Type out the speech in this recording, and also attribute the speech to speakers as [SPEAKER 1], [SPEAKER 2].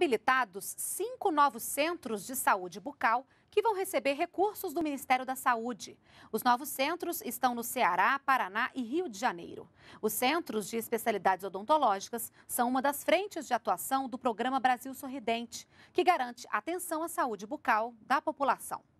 [SPEAKER 1] habilitados cinco novos centros de saúde bucal que vão receber recursos do Ministério da Saúde. Os novos centros estão no Ceará, Paraná e Rio de Janeiro. Os centros de especialidades odontológicas são uma das frentes de atuação do Programa Brasil Sorridente, que garante atenção à saúde bucal da população.